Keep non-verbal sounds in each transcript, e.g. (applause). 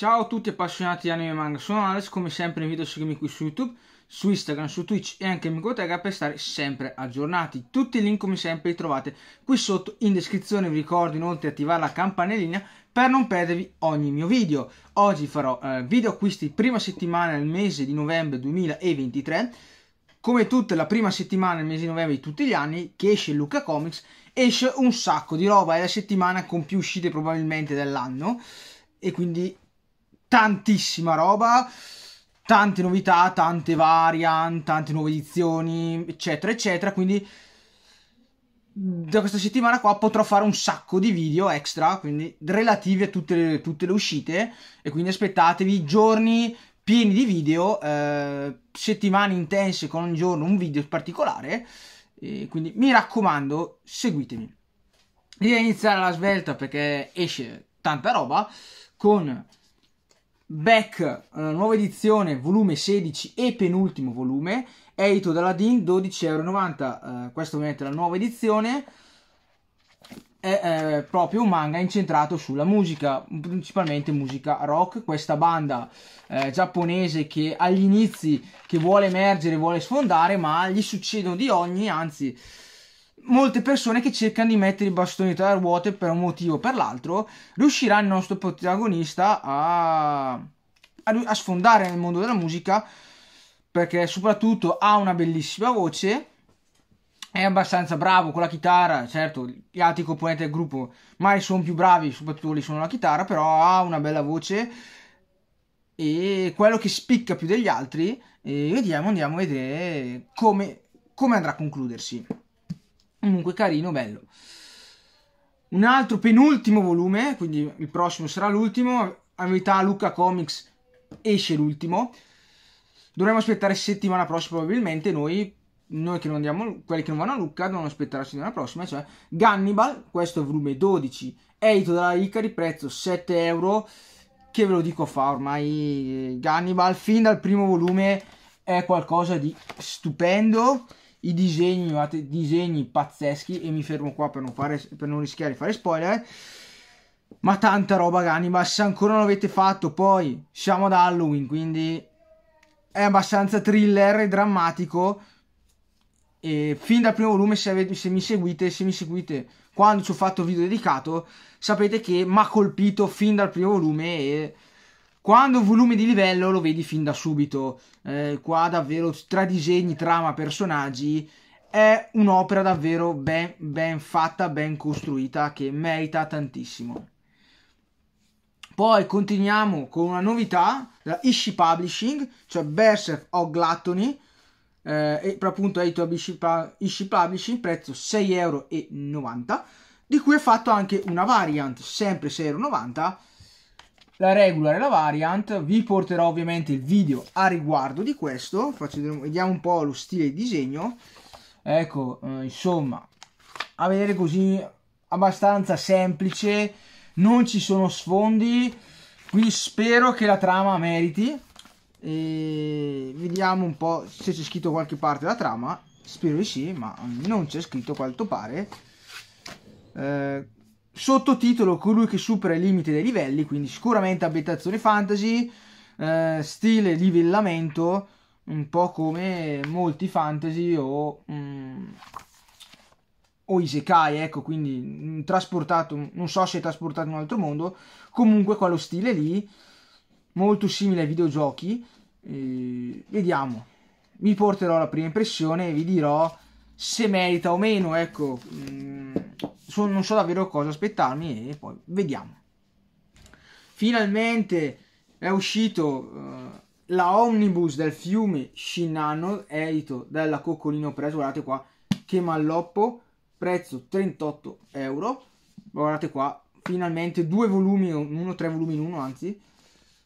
Ciao a tutti appassionati di anime e manga, sono Alex, come sempre invito a seguirmi qui su YouTube, su Instagram, su Twitch e anche in Micoteca per stare sempre aggiornati. Tutti i link come sempre li trovate qui sotto in descrizione, vi ricordo inoltre di attivare la campanellina per non perdervi ogni mio video. Oggi farò eh, video acquisti prima settimana del mese di novembre 2023, come tutte la prima settimana del mese di novembre di tutti gli anni che esce Luca Comics, esce un sacco di roba, è la settimana con più uscite probabilmente dell'anno e quindi tantissima roba, tante novità, tante variant, tante nuove edizioni, eccetera, eccetera. Quindi da questa settimana qua potrò fare un sacco di video extra, quindi relativi a tutte le, tutte le uscite. E quindi aspettatevi giorni pieni di video, eh, settimane intense con un giorno un video particolare. E quindi mi raccomando, seguitemi. Devi iniziare alla svelta perché esce tanta roba con Back, una eh, nuova edizione, volume 16 e penultimo volume, edito dalla DIN, 12,90€, eh, questa ovviamente è la nuova edizione, è eh, proprio un manga incentrato sulla musica, principalmente musica rock, questa banda eh, giapponese che agli inizi che vuole emergere, vuole sfondare, ma gli succedono di ogni, anzi molte persone che cercano di mettere i bastoni tra le ruote per un motivo o per l'altro, riuscirà il nostro protagonista a, a, a sfondare nel mondo della musica perché soprattutto ha una bellissima voce, è abbastanza bravo con la chitarra, certo gli altri componenti del gruppo mai sono più bravi, soprattutto lì sono la chitarra, però ha una bella voce e quello che spicca più degli altri e vediamo, andiamo a vedere come, come andrà a concludersi. Comunque carino, bello. Un altro penultimo volume, quindi il prossimo sarà l'ultimo. A metà Luca Comics esce l'ultimo. Dovremmo aspettare settimana prossima probabilmente noi, noi che non andiamo, quelli che non vanno a Luca dovremmo aspettare la settimana prossima, cioè Gannibal, questo è volume 12, edito dalla Icari, prezzo 7 euro, che ve lo dico fa ormai eh, Gannibal, fin dal primo volume è qualcosa di stupendo i disegni, guardate, disegni pazzeschi e mi fermo qua per non, fare, per non rischiare di fare spoiler. Eh. Ma tanta roba Ganima, se ancora non l'avete fatto, poi siamo ad Halloween, quindi è abbastanza thriller e drammatico. E fin dal primo volume, se, avete, se, mi seguite, se mi seguite quando ci ho fatto video dedicato, sapete che mi ha colpito fin dal primo volume e quando volume di livello lo vedi fin da subito, eh, qua davvero tra disegni, trama, personaggi, è un'opera davvero ben, ben fatta, ben costruita, che merita tantissimo. Poi continuiamo con una novità della Ishii Publishing, cioè Berserk o Gluttony, eh, per appunto edito da Ishi Publishing, prezzo 6,90€, di cui è fatto anche una variant, sempre 6,90€, la regular e la variant. Vi porterò ovviamente il video a riguardo di questo. Faccio, vediamo un po' lo stile di disegno. Ecco, eh, insomma, a vedere così abbastanza semplice. Non ci sono sfondi. Qui spero che la trama meriti. E vediamo un po' se c'è scritto qualche parte la trama. Spero di sì, ma non c'è scritto quanto pare. Eh, sottotitolo colui che supera i limiti dei livelli, quindi sicuramente abitazione fantasy, eh, stile livellamento, un po' come molti fantasy o, mm, o isekai, ecco, quindi trasportato, non so se è trasportato in un altro mondo, comunque quello stile lì, molto simile ai videogiochi, eh, vediamo, vi porterò la prima impressione e vi dirò se merita o meno, ecco... Mm, so, non so davvero cosa aspettarmi e poi vediamo. Finalmente è uscito uh, la Omnibus del fiume Shinano, edito dalla Coccolino Press, guardate qua, che malloppo, prezzo 38 euro, guardate qua, finalmente due volumi uno, tre volumi in uno anzi,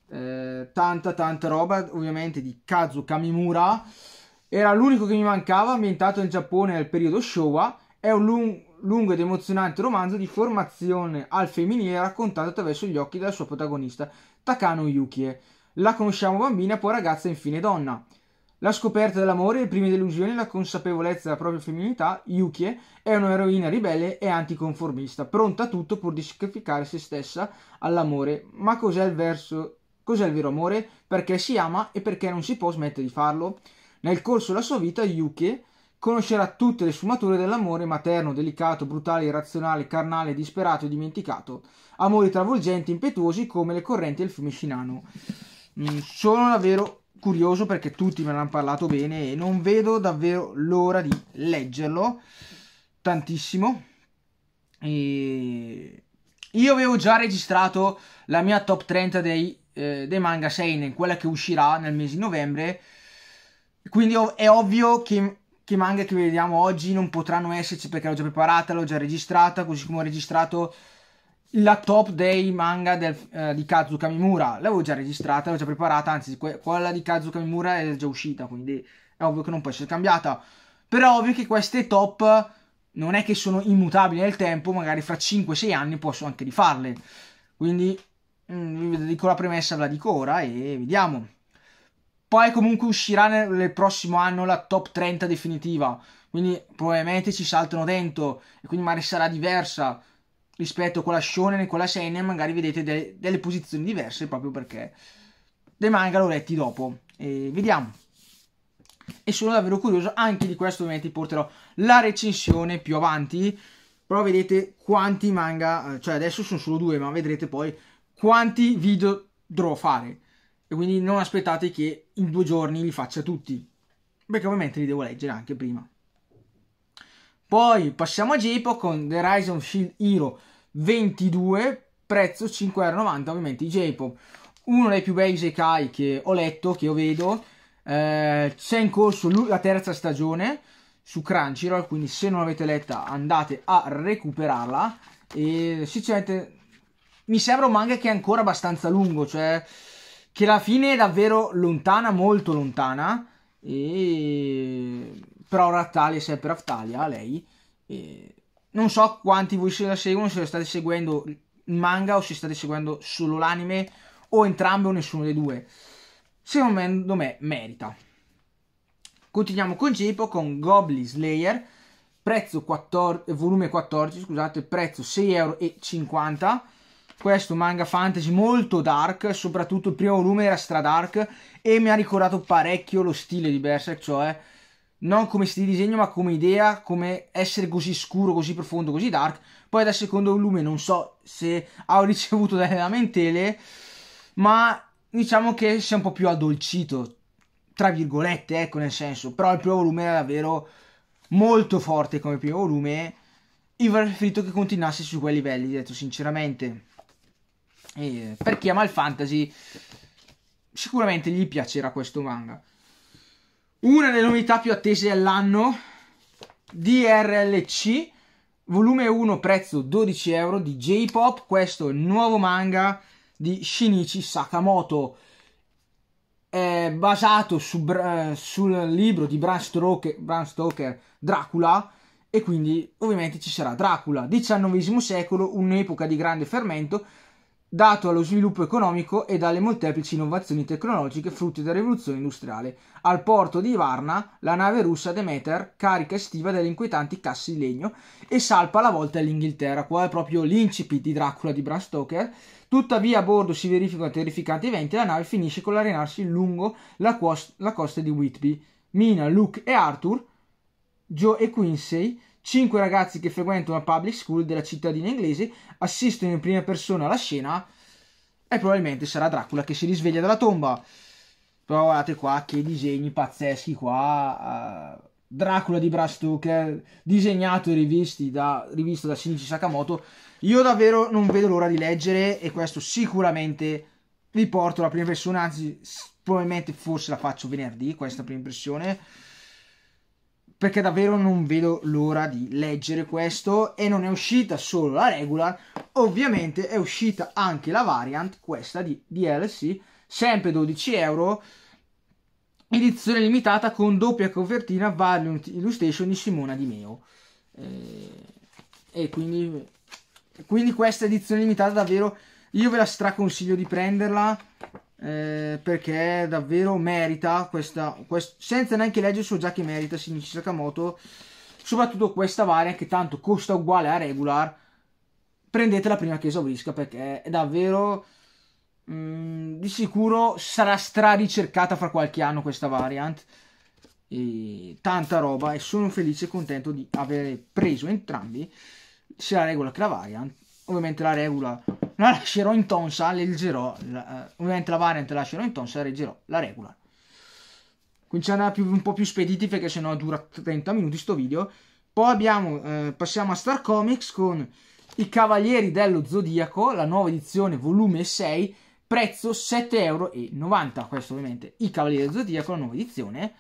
eh, tanta tanta roba ovviamente di Kazu Kamimura, era l'unico che mi mancava, ambientato in Giappone nel periodo Showa, è un, lungo lungo ed emozionante romanzo di formazione al femminile raccontato attraverso gli occhi della sua protagonista, Takano Yukie. La conosciamo bambina, poi ragazza e infine donna. La scoperta dell'amore, le prime delusioni e la consapevolezza della propria femminilità, Yukie è un'eroina ribelle e anticonformista, pronta a tutto pur di sacrificare se stessa all'amore. Ma cos'è il, verso, cos'è il vero amore? Perché si ama e perché non si può smettere di farlo? Nel corso della sua vita, Yukie conoscerà tutte le sfumature dell'amore materno, delicato, brutale, irrazionale, carnale, disperato e dimenticato. Amori travolgenti, impetuosi come le correnti del fiume Shinano. Mm, sono davvero curioso perché tutti me l'hanno parlato bene e non vedo davvero l'ora di leggerlo tantissimo. E... Io avevo già registrato la mia top 30 dei, eh, dei manga Seinen, quella che uscirà nel mese di novembre. Quindi è ovvio che che manga che vediamo oggi non potranno esserci perché l'ho già preparata, l'ho già registrata, così come ho registrato la top dei manga del, eh, di Kazu Kamimura. L'avevo già registrata, l'ho già preparata, anzi quella di Kazu Kamimura è già uscita, quindi è ovvio che non può essere cambiata. Però è ovvio che queste top non è che sono immutabili nel tempo, magari fra 5-6 anni posso anche rifarle. Quindi mh, mm, vi dico la premessa, ve la dico ora e vediamo. Poi comunque uscirà nel, nel prossimo anno la top 30 definitiva, quindi probabilmente ci saltano dentro e quindi magari sarà diversa rispetto a quella Shonen e quella Seinen, magari vedete de- delle posizioni diverse proprio perché dei manga l'ho letti dopo. E vediamo. E sono davvero curioso, anche di questo ovviamente porterò la recensione più avanti, però vedete quanti manga, eh, cioè adesso sono solo due, ma vedrete poi quanti video dovrò fare e quindi non aspettate che in due giorni li faccia tutti, perché ovviamente li devo leggere anche prima. Poi passiamo a JPO con The Horizon Shield Hero 22, prezzo 5,90€ ovviamente JPO. Uno dei più bei Sekai che ho letto, che io vedo, eh, c'è in corso la terza stagione su Crunchyroll, quindi se non l'avete letta andate a recuperarla. E sinceramente mi sembra un manga che è ancora abbastanza lungo, cioè che la fine è davvero lontana, molto lontana, e... però Rattalia, sempre Raftalia, lei, e... non so quanti voi se la seguono, se la state seguendo il manga o se state seguendo solo l'anime, o entrambe o nessuno dei due, secondo me merita. Continuiamo con Jepo con Goblin Slayer, prezzo 14, volume 14, scusate, prezzo 6,50€, questo manga fantasy molto dark, soprattutto il primo volume era stra dark e mi ha ricordato parecchio lo stile di Berserk, cioè non come stile di disegno ma come idea, come essere così scuro, così profondo, così dark. Poi dal secondo volume non so se ho (laughs) ricevuto delle lamentele, ma diciamo che si è un po' più addolcito, tra virgolette, ecco nel senso, però il primo volume era davvero molto forte come primo volume. Io avrei preferito che continuasse su quei livelli, detto sinceramente. E per chi ama il fantasy, sicuramente gli piacerà questo manga. Una delle novità più attese dell'anno, DRLC, volume 1, prezzo 12 euro di J-Pop, questo è il nuovo manga di Shinichi Sakamoto. È basato su, eh, sul libro di Bram Stoker, Bram Stoker Dracula e quindi ovviamente ci sarà Dracula, XIX secolo, un'epoca di grande fermento dato allo sviluppo economico e dalle molteplici innovazioni tecnologiche frutte della rivoluzione industriale. Al porto di Varna, la nave russa Demeter carica estiva delle inquietanti casse di legno e salpa la volta all'Inghilterra. Qua è proprio l'incipit di Dracula di Bram Stoker. Tuttavia a bordo si verificano terrificanti eventi e la nave finisce con l'arenarsi lungo la, costa, la costa di Whitby. Mina, Luke e Arthur, Joe e Quincy Cinque ragazzi che frequentano una public school della cittadina inglese assistono in prima persona alla scena e probabilmente sarà Dracula che si risveglia dalla tomba. Però guardate qua che disegni pazzeschi qua. Uh, Dracula di Bram Stoker, disegnato e rivisto da, rivisto da Shinichi Sakamoto. Io davvero non vedo l'ora di leggere e questo sicuramente vi porto la prima versione, anzi probabilmente forse la faccio venerdì questa prima impressione perché davvero non vedo l'ora di leggere questo e non è uscita solo la regular, ovviamente è uscita anche la variant, questa di DLC, sempre 12 euro, edizione limitata con doppia copertina Valiant Illustration di Simona Di Meo. Eh, e quindi, quindi questa edizione limitata davvero io ve la straconsiglio di prenderla eh, perché davvero merita questa, quest senza neanche leggere so già che merita Shinichi Sakamoto soprattutto questa varia che tanto costa uguale a regular prendetela prima che esaurisca perché è davvero mh, mm, di sicuro sarà stra ricercata fra qualche anno questa variant e tanta roba e sono felice e contento di aver preso entrambi sia la regola che la variant ovviamente la regola la lascerò in tonsa, leggerò, la, eh, ovviamente la variant la lascerò in tonsa leggerò la regola. Quindi c'è un po' più spediti perché sennò dura 30 minuti sto video. Poi abbiamo, eh, passiamo a Star Comics con I Cavalieri dello Zodiaco, la nuova edizione volume 6, prezzo 7,90 euro. Questo ovviamente I Cavalieri dello Zodiaco, la nuova edizione.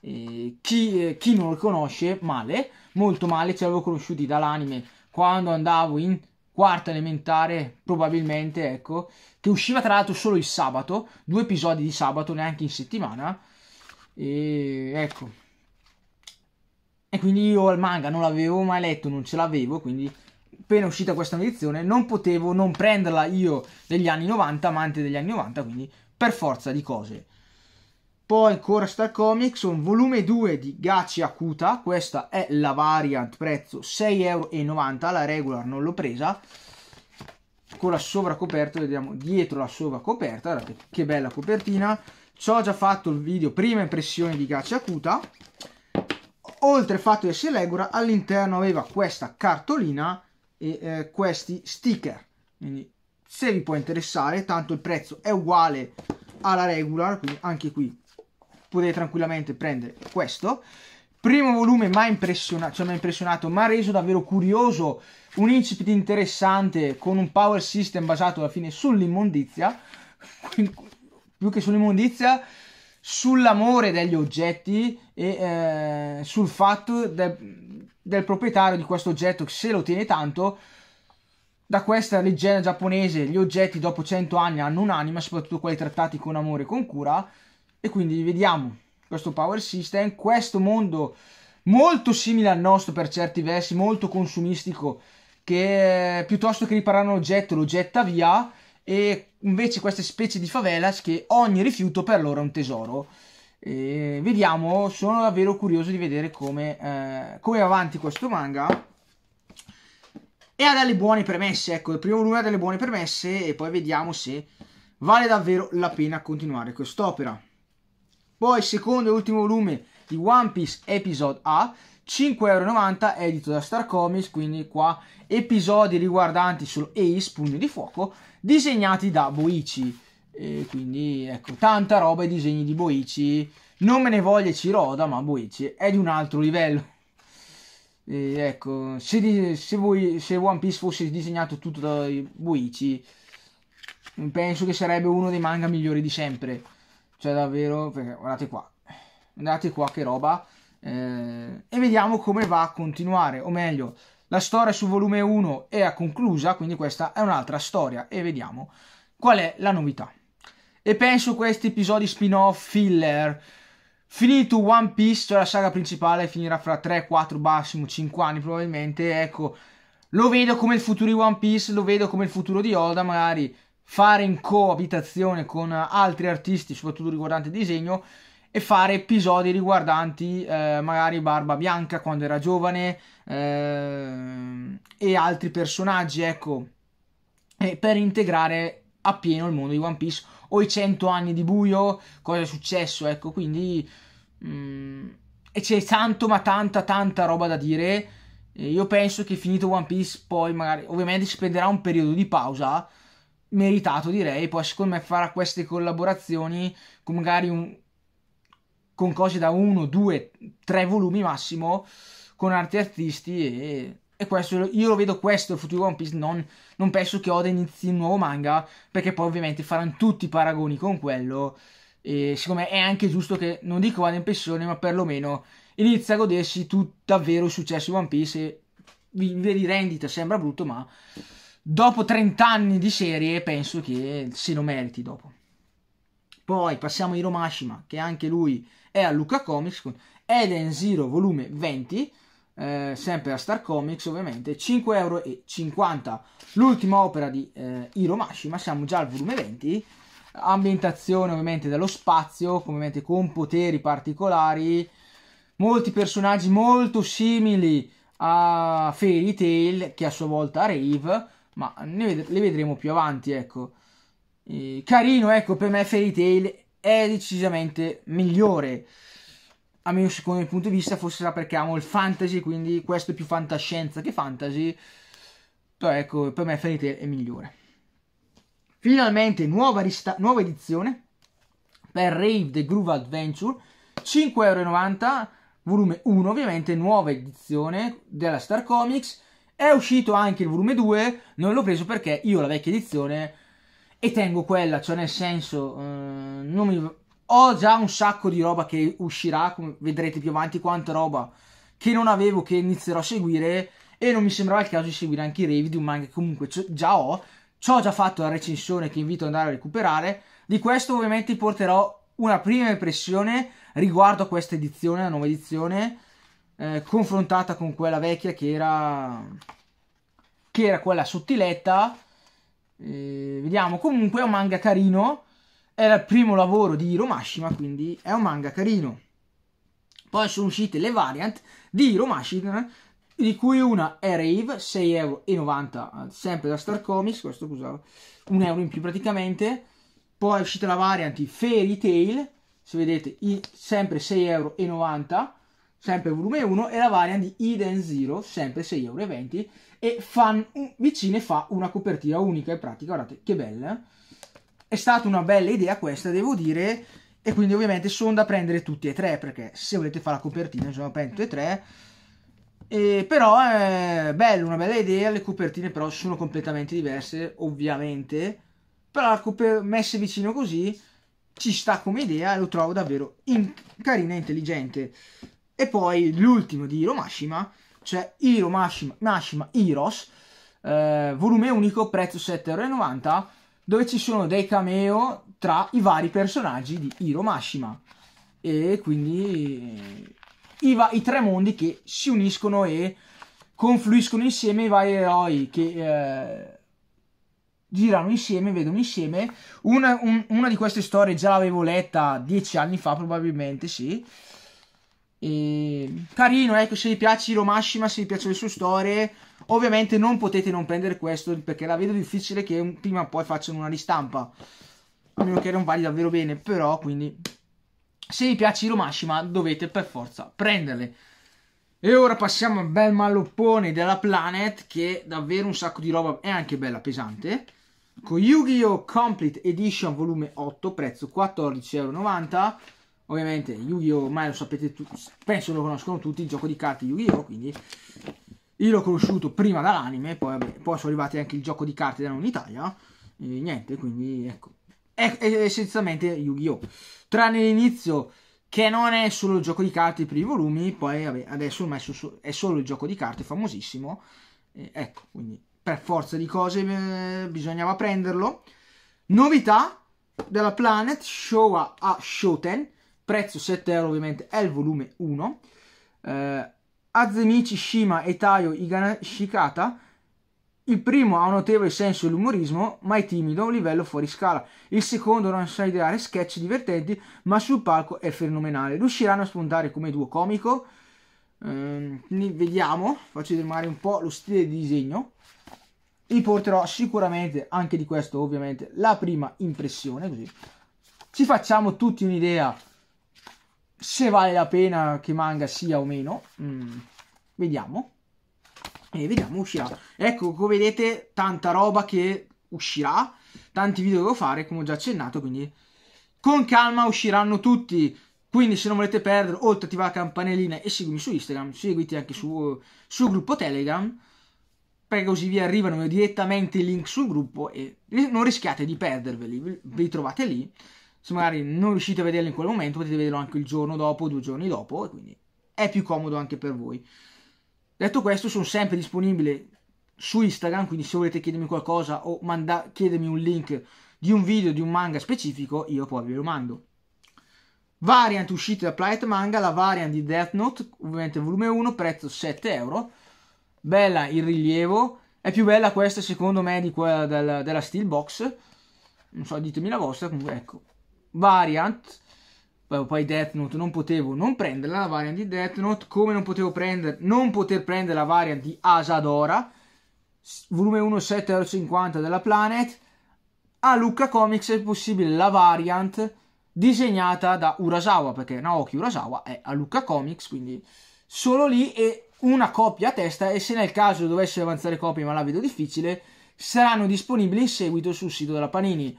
Eh, chi, eh, chi, non lo conosce male, molto male, ci avevo conosciuti dall'anime quando andavo in quarta elementare, probabilmente, ecco, che usciva tra l'altro solo il sabato, due episodi di sabato, neanche in settimana, e ecco. E quindi io il manga non l'avevo mai letto, non ce l'avevo, quindi appena uscita questa edizione non potevo non prenderla io degli anni 90, amante degli anni 90, quindi per forza di cose poi ancora Star Comics, un volume 2 di Gachi Akuta, questa è la variant, prezzo 6,90€, la regular non l'ho presa. Con la sovracoperta, vediamo dietro la sovracoperta, guardate che bella copertina. Ci ho già fatto il video prima impressione di Gachi Akuta. Oltre al fatto di essere regular, all'interno aveva questa cartolina e eh, questi sticker. Quindi se vi può interessare, tanto il prezzo è uguale alla regular, quindi anche qui potete tranquillamente prendere questo. Primo volume mi ha impressionato, cioè ha impressionato, ma reso davvero curioso, un incipit interessante con un power system basato alla fine sull'immondizia, più che sull'immondizia, sull'amore degli oggetti e eh, sul fatto de del proprietario di questo oggetto, se lo tiene tanto, da questa leggenda giapponese gli oggetti dopo 100 anni hanno un'anima, soprattutto quelli trattati con amore e con cura, e quindi vediamo questo power system, questo mondo molto simile al nostro per certi versi, molto consumistico, che eh, piuttosto che riparare un oggetto lo getta via, e invece queste specie di favelas che ogni rifiuto per loro è un tesoro. E vediamo, sono davvero curioso di vedere come, eh, come va avanti questo manga. E ha delle buone premesse, ecco, il primo volume ha delle buone premesse e poi vediamo se vale davvero la pena continuare quest'opera. Poi secondo e ultimo volume di One Piece Episode A, 5,90€ edito da Star Comics, quindi qua episodi riguardanti solo Ace, Pugno di Fuoco, disegnati da Boichi. E quindi ecco, tanta roba e disegni di Boichi. Non me ne voglia Ciroda, ma Boichi è di un altro livello. E ecco, se, se, voi, se One Piece fosse disegnato tutto da Boichi, penso che sarebbe uno dei manga migliori di sempre. Cioè davvero, perché guardate qua, guardate qua che roba. Eh, e vediamo come va a continuare, o meglio, la storia sul volume 1 è conclusa, quindi questa è un'altra storia e vediamo qual è la novità. E penso questi episodi spin-off filler. Finito One Piece, cioè la saga principale finirà fra 3, 4, massimo 5 anni probabilmente, ecco, lo vedo come il futuro di One Piece, lo vedo come il futuro di Oda, magari fare in coabitazione con altri artisti, soprattutto riguardanti disegno, e fare episodi riguardanti eh, magari Barba Bianca quando era giovane eh, e altri personaggi, ecco, e per integrare appieno il mondo di One Piece o i 100 anni di buio, cosa è successo, ecco, quindi mh, mm, e c'è tanto ma tanta tanta roba da dire. E io penso che finito One Piece poi magari ovviamente si prenderà un periodo di pausa, meritato direi, poi secondo me farà queste collaborazioni con magari un, con cose da uno, due, tre volumi massimo, con altri artisti e, e questo, io lo vedo questo il futuro One Piece, non, non penso che Oda inizi un nuovo manga, perché poi ovviamente faranno tutti i paragoni con quello e siccome è anche giusto che, non dico vada in pensione, ma perlomeno inizia a godersi tutto davvero il successo di One Piece e vi, vi rendita, sembra brutto ma dopo 30 anni di serie penso che se lo meriti dopo. Poi passiamo a Hiromashima, che anche lui è a Luca Comics, con Eden Zero volume 20, eh, sempre a Star Comics ovviamente, 5,50€ L'ultima opera di eh, Hiromashima, siamo già al volume 20, ambientazione ovviamente dello spazio, ovviamente con poteri particolari, molti personaggi molto simili a Fairy Tail, che a sua volta a Rave, ma ved le vedremo più avanti, ecco. Eh, carino, ecco, per me Fairy Tail è decisamente migliore. A mio secondo punto di vista, forse sarà perché amo il fantasy, quindi questo è più fantascienza che fantasy. Però ecco, per me Fairy Tail è migliore. Finalmente, nuova, nuova edizione per Rave The Groove Adventure, 5,90€, volume 1 ovviamente, nuova edizione della Star Comics, è uscito anche il volume 2, non l'ho preso perché io ho la vecchia edizione e tengo quella, cioè nel senso, eh, mi... ho già un sacco di roba che uscirà, vedrete più avanti quanta roba che non avevo che inizierò a seguire e non mi sembrava il caso di seguire anche i review di un manga che comunque già ho, ci ho già fatto la recensione che invito ad andare a recuperare, di questo ovviamente porterò una prima impressione riguardo a questa edizione, la nuova edizione, eh, confrontata con quella vecchia che era, che era quella sottiletta. Eh, vediamo, comunque è un manga carino. Era il primo lavoro di Hiromashima quindi è un manga carino. Poi sono uscite le variant di Hiromashima di cui una è Rave, 6,90€ sempre da Star Comics, questo usava un euro in più praticamente. Poi è uscita la variant Fairy Tail, se vedete, sempre 6,90€ sempre volume 1, e la variant di Eden Zero, sempre 6,20 euro, e fan vicine fa una copertina unica e pratica, guardate che bella. Eh. È stata una bella idea questa, devo dire, e quindi ovviamente sono da prendere tutti e tre, perché se volete fare la copertina bisogna prendere tutti e tre. E però è eh, bello, una bella idea, le copertine però sono completamente diverse, ovviamente, però messe vicino così ci sta come idea e lo trovo davvero in carina e intelligente. E poi l'ultimo di Hiromashima, cioè Hiromashima Nashima Hiros, eh, volume unico, prezzo 7,90€, dove ci sono dei cameo tra i vari personaggi di Hiromashima. E quindi eh, i, va- i tre mondi che si uniscono e confluiscono insieme i vari eroi che... Eh, girano insieme, vedono insieme. Una, un, una, di queste storie già l'avevo letta dieci anni fa, probabilmente sì. E... Carino, ecco, se vi piace Hiromashima, se vi piacciono le sue storie, ovviamente non potete non prendere questo perché la vedo difficile che prima o poi facciano una ristampa. A meno che non vada davvero bene, però quindi se vi piace Hiromashima dovete per forza prenderle. E ora passiamo al bel malloppone della Planet che davvero un sacco di roba è anche bella pesante. Con Yu-Gi-Oh! Complete Edition volume 8, prezzo 14,90€. Ovviamente Yu-Gi-Oh! ormai lo sapete tutti, penso lo conoscono tutti, il gioco di carte Yu-Gi-Oh! quindi io l'ho conosciuto prima dall'anime, poi, vabbè, poi sono arrivati anche il gioco di carte da non Italia, e niente, quindi ecco, è, è essenzialmente Yu-Gi-Oh! Tranne l'inizio che non è solo il gioco di carte i primi volumi, poi vabbè, adesso ormai è solo il gioco di carte famosissimo, e ecco, quindi per forza di cose eh, bisognava prenderlo. Novità della Planet Showa a ah, Shoten prezzo 7 euro ovviamente è il volume 1. Eh, Azemichi, Shima e Taio Iganashikata. Il primo ha un notevole senso dell'umorismo, ma è timido, un livello fuori scala. Il secondo non sa ideare sketch divertenti, ma sul palco è fenomenale. Riusciranno a spuntare come duo comico? Ehm, vediamo, faccio vedere un po' lo stile di disegno. Vi porterò sicuramente anche di questo, ovviamente, la prima impressione, così ci facciamo tutti un'idea se vale la pena che manga sia o meno. Mm, vediamo. E eh, vediamo, uscirà. Ecco, come vedete, tanta roba che uscirà, tanti video devo fare, come ho già accennato, quindi con calma usciranno tutti. Quindi se non volete perdere, oltre attivare la campanellina e seguimi su Instagram, seguiti anche sul gruppo Telegram, perché così vi arrivano direttamente i link sul gruppo e non rischiate di perderveli, vi trovate lì se magari non riuscite a vederlo in quel momento potete vederlo anche il giorno dopo, due giorni dopo, e quindi è più comodo anche per voi. Detto questo, sono sempre disponibile su Instagram, quindi se volete chiedermi qualcosa o manda- chiedermi un link di un video, di un manga specifico, io poi ve lo mando. Variant uscita da Plight Manga, la variant di Death Note, ovviamente volume 1, prezzo 7 euro. Bella il rilievo, è più bella questa secondo me di quella della, della Steelbox. Non so, ditemi la vostra, comunque ecco, Variant, poi Death Note non potevo non prenderla, la variant di Death Note, come non potevo prendere, non poter prendere la variant di Asadora, volume 1 7,50€ della Planet, a Lucca Comics è possibile la variant disegnata da Urasawa, perché Naoki Urasawa è a Lucca Comics, quindi solo lì e una copia a testa e se nel caso dovesse avanzare copie ma la vedo difficile, saranno disponibili in seguito sul sito della Panini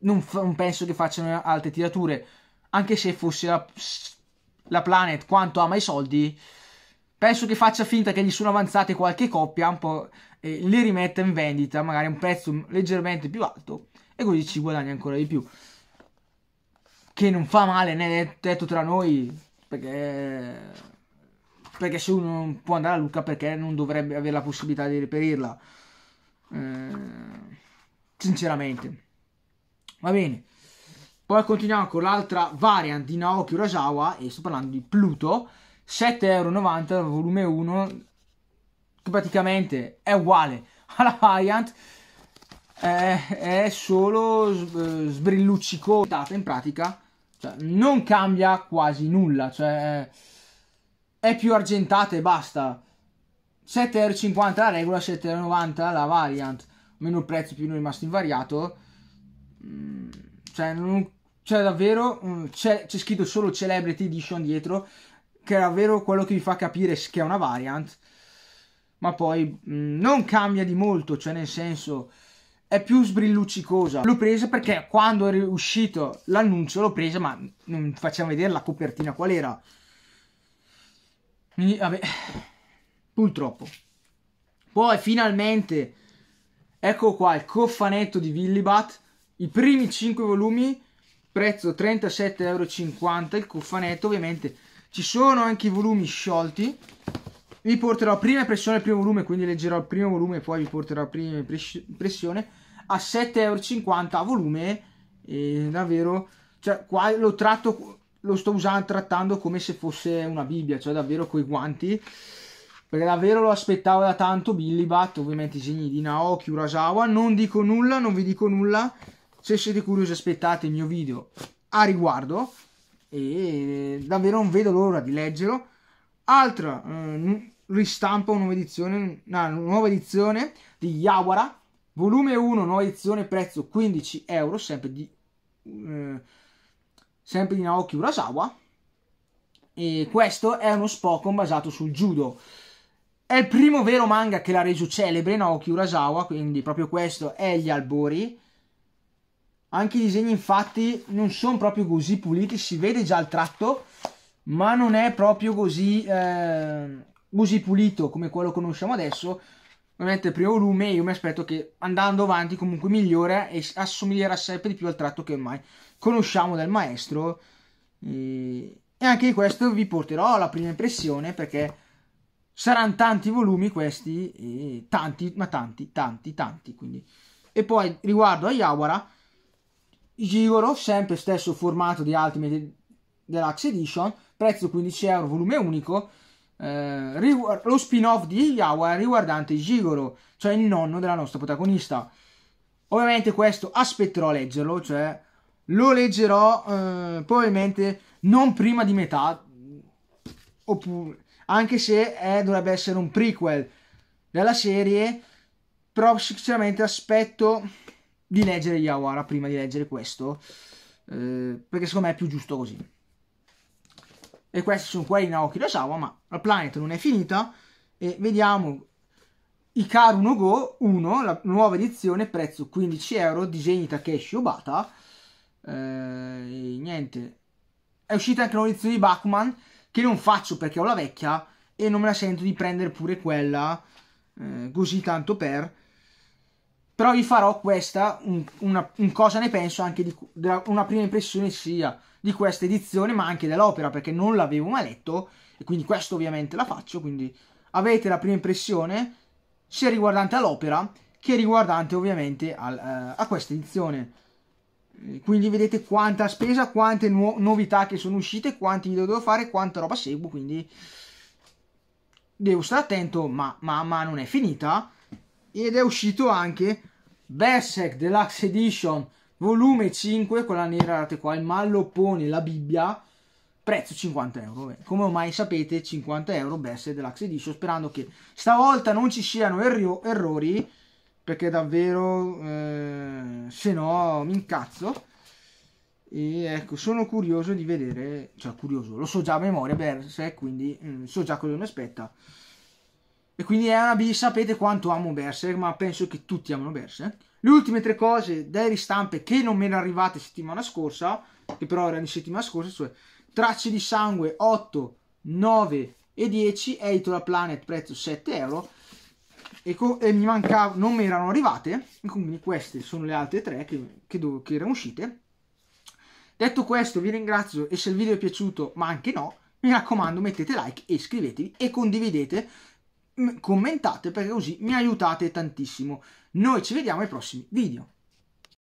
non, f- non penso che facciano altre tirature. Anche se fosse la, la Planet quanto ama i soldi, penso che faccia finta che gli sono avanzate qualche coppia un po' e le rimetta in vendita, magari a un prezzo leggermente più alto, e così ci guadagna ancora di più. Che non fa male, né detto tra noi, perché perché se uno non può andare a Lucca perché non dovrebbe avere la possibilità di reperirla. Eh, sinceramente. Va bene. Poi continuiamo con l'altra variant di Naoki Urasawa, e sto parlando di Pluto, 7,90€ volume 1, che praticamente è uguale (laughs) alla variant, è, è solo eh, sbrilluccicata in pratica, cioè, non cambia quasi nulla, cioè è più argentata e basta. 7,50€ la regola, 7,90€ la variant, meno il prezzo più non è rimasto invariato Mm, cioè, non, cioè davvero mm, c'è, c'è scritto solo Celebrity Edition dietro, che è davvero quello che vi fa capire che è una variant, ma poi mm, non cambia di molto, cioè nel senso è più sbrilluccicosa. L'ho presa perché quando è uscito l'annuncio l'ho presa, ma non facciamo vedere la copertina qual era. Quindi, vabbè, purtroppo. Poi finalmente, ecco qua il cofanetto di Willibat i primi 5 volumi, prezzo 37,50 euro, il cofanetto ovviamente. Ci sono anche i volumi sciolti. Vi porterò prima pressione al primo volume, quindi leggerò il primo volume e poi vi porterò prima pressione a 7,50 euro a volume. E davvero, cioè, qua lo tratto, lo sto usando, trattando come se fosse una Bibbia, cioè davvero coi guanti perché davvero lo aspettavo da tanto Billy Bat, ovviamente i segni di Naoki Urasawa, non dico nulla, non vi dico nulla se siete curiosi aspettate il mio video a riguardo e eh, davvero non vedo l'ora di leggerlo. Altra eh, ristampa un'edizione, una nuova edizione di Yawara, volume 1, nuova edizione, prezzo 15 euro, sempre di, eh, sempre di Naoki Urasawa. E questo è uno Spokon basato sul judo. È il primo vero manga che l'ha reso celebre Naoki Urasawa, quindi proprio questo è Gli Albori anche i disegni infatti non sono proprio così puliti, si vede già il tratto, ma non è proprio così, eh, così pulito come quello che conosciamo adesso. Ovviamente il primo volume io mi aspetto che andando avanti comunque migliore e assomiglierà sempre di più al tratto che ormai conosciamo del maestro. E, e anche di questo vi porterò la prima impressione perché saranno tanti volumi questi, tanti, ma tanti, tanti, tanti. Quindi. E poi riguardo a Yawara Gigoro, sempre stesso formato di Ultimate Deluxe Edition, prezzo 15 euro, volume unico, eh, rigu- lo spin-off di Yawa riguardante Gigoro, cioè il nonno della nostra protagonista. Ovviamente questo aspetterò a leggerlo, cioè lo leggerò eh, probabilmente non prima di metà, oppure, anche se è, eh, dovrebbe essere un prequel della serie, però sinceramente aspetto di leggere Yawara prima di leggere questo, eh, perché secondo me è più giusto così. E questi sono quelli di Naoki Urasawa, ma la Planet non è finita, e vediamo Ikaru no Go 1, la nuova edizione, prezzo 15 euro, disegni Takeshi Obata, eh, niente, è uscita anche nuova edizione di Bakuman, che non faccio perché ho la vecchia, e non me la sento di prendere pure quella, eh, così tanto per però vi farò questa, un, una, un cosa ne penso anche di una prima impressione sia di questa edizione, ma anche dell'opera, perché non l'avevo mai letto, e quindi questo ovviamente la faccio, quindi avete la prima impressione sia riguardante all'opera che riguardante ovviamente al, eh, a questa edizione. Quindi vedete quanta spesa, quante nu- novità che sono uscite, quanti video devo fare, quanta roba seguo, quindi devo stare attento, ma, ma, ma non è finita ed è uscito anche Berserk Deluxe Edition volume 5 con la nera guardate qua il malloppone la bibbia prezzo 50 euro come ormai sapete 50 euro Berserk Deluxe Edition sperando che stavolta non ci siano erro errori perché davvero eh, se no mi incazzo e ecco sono curioso di vedere cioè curioso lo so già a memoria Berserk quindi mm, so già cosa mi aspetta e quindi è una B, sapete quanto amo Berserk, ma penso che tutti amano Berserk. Le ultime tre cose delle ristampe che non mi erano arrivate settimana scorsa, che però erano di settimana scorsa, cioè Tracce di sangue 8, 9 e 10, la Planet prezzo 7 euro. E, e mi mancava, non mi erano arrivate, quindi queste sono le altre tre che, che, che erano uscite. Detto questo, vi ringrazio e se il video è piaciuto, ma anche no, mi raccomando mettete like e iscrivetevi e condividete commentate perché così mi aiutate tantissimo. Noi ci vediamo ai prossimi video.